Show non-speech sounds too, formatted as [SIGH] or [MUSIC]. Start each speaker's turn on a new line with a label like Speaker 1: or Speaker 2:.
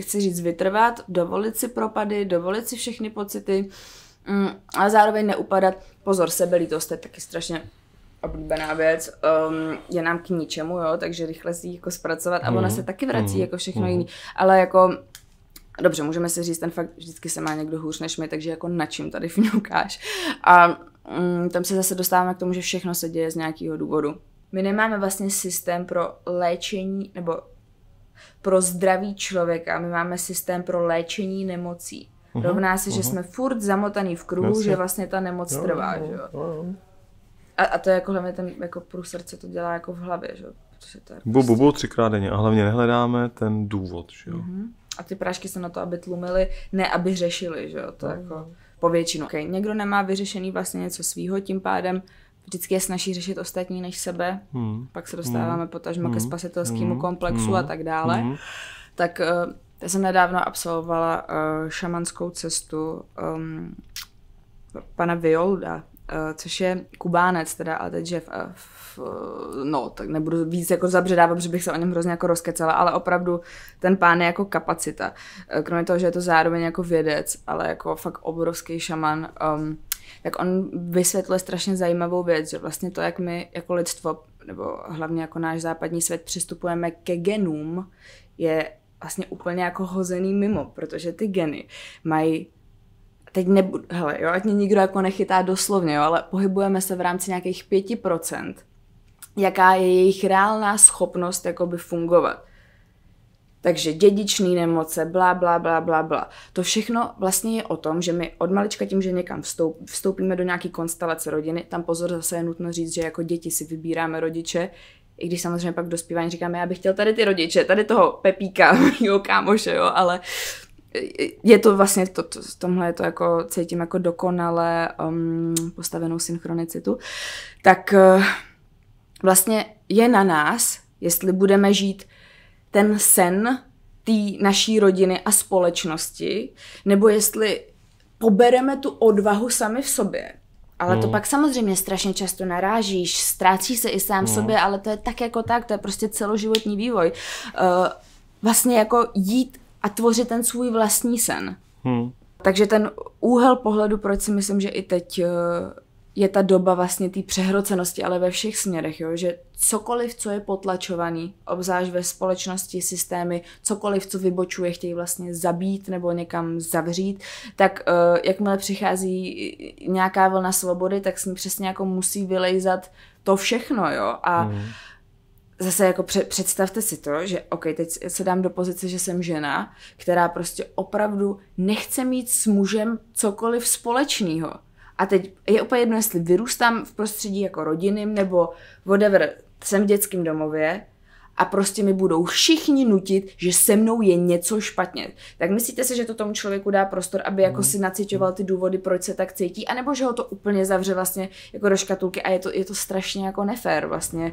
Speaker 1: chci říct, vytrvat, dovolit si propady, dovolit si všechny pocity, mm, a zároveň neupadat. Pozor, sebelítost je taky strašně oblíbená věc, um, je nám k ničemu, jo, takže rychle si ji jako zpracovat a mm. ona mhm. se taky vrací mm. jako všechno mm. jiný, ale jako dobře, můžeme si říct, ten fakt vždycky se má někdo hůř než my, takže jako na čím tady vňukáš A mm, tam se zase dostáváme k tomu, že všechno se děje z nějakého důvodu. My nemáme vlastně systém pro léčení nebo pro zdraví člověka. My máme systém pro léčení nemocí. Uh-huh, Rovná se, uh-huh. že mhm. jsme furt zamotaný v kruhu, Jasně. že vlastně ta nemoc jo, trvá. Jo, že jo? Jo. A, a to je jako hlavně ten jako průsrdce srdce to dělá jako v hlavě. Že? Protože to je bu, prostě... bu, bu, třikrát denně a hlavně nehledáme ten důvod. Že jo? mm A ty prášky jsou na to, aby tlumily, ne aby řešili. Že jo? To uh-huh. jako po většinu. Okay. Někdo nemá vyřešený vlastně něco svýho, tím pádem vždycky je snaží řešit ostatní než sebe, hmm. pak se dostáváme hmm. potažmo hmm. ke spasitelskému hmm. komplexu hmm. a tak dále. Hmm. Tak eh, já jsem nedávno absolvovala eh, šamanskou cestu um, pana Violda, eh, což je kubánec teda, ale teď že v, v, no, tak nebudu víc jako zabředávat, protože bych se o něm hrozně jako rozkecala, ale opravdu ten pán je jako kapacita. Kromě toho, že je to zároveň jako vědec, ale jako fakt obrovský šaman, um, tak on vysvětluje strašně zajímavou věc, že vlastně to, jak my jako lidstvo, nebo hlavně jako náš západní svět přistupujeme ke genům, je vlastně úplně jako hozený mimo, protože ty geny mají teď nebudu, hele, jo, ať mě nikdo jako nechytá doslovně, jo, ale pohybujeme se v rámci nějakých 5%, jaká je jejich reálná schopnost jakoby fungovat. Takže dědičný nemoce, blá, blá, blá, blá, blá. To všechno vlastně je o tom, že my od malička tím, že někam vstoup, vstoupíme do nějaký konstelace rodiny, tam pozor zase je nutno říct, že jako děti si vybíráme rodiče, i když samozřejmě pak v dospívání říkáme, já bych chtěl tady ty rodiče, tady toho Pepíka, jo, [LAUGHS] kámoše, jo, ale je to vlastně, to, to, tomhle je to jako, cítím jako dokonale um, postavenou synchronicitu, tak uh, vlastně je na nás, jestli budeme žít ten sen té naší rodiny a společnosti, nebo jestli pobereme tu odvahu sami v sobě. Ale hmm. to no. pak samozřejmě strašně často narážíš, ztrácí se i sám hmm. sobě, ale to je tak jako tak, to je prostě celoživotní vývoj. Uh, vlastně jako jít a tvořit ten svůj vlastní sen. Hmm. Takže ten úhel pohledu, proč si myslím, že i teď eh, je ta doba vlastně té přehrocenosti, ale ve všech směrech, jo? že cokoliv, co je potlačovaný, obzáž ve společnosti, systémy, cokoliv, co vybočuje, chtějí vlastně zabít nebo někam zavřít, tak uh, jakmile přichází nějaká vlna svobody, tak s ní přesně jako musí vylejzat to všechno, jo, a mm. zase jako představte si to, že ok, teď se dám do pozice, že jsem žena, která prostě opravdu nechce mít s mužem cokoliv společného a teď je úplně jedno, jestli vyrůstám v prostředí jako rodiny nebo whatever, jsem v dětském domově, a prostě mi budou všichni nutit, že se mnou je něco špatně. Tak myslíte si, že to tomu člověku dá prostor, aby jako mm. si naciťoval ty důvody, proč se tak cítí, anebo že ho to úplně zavře vlastně jako do škatulky a je to, je to strašně jako nefér vlastně.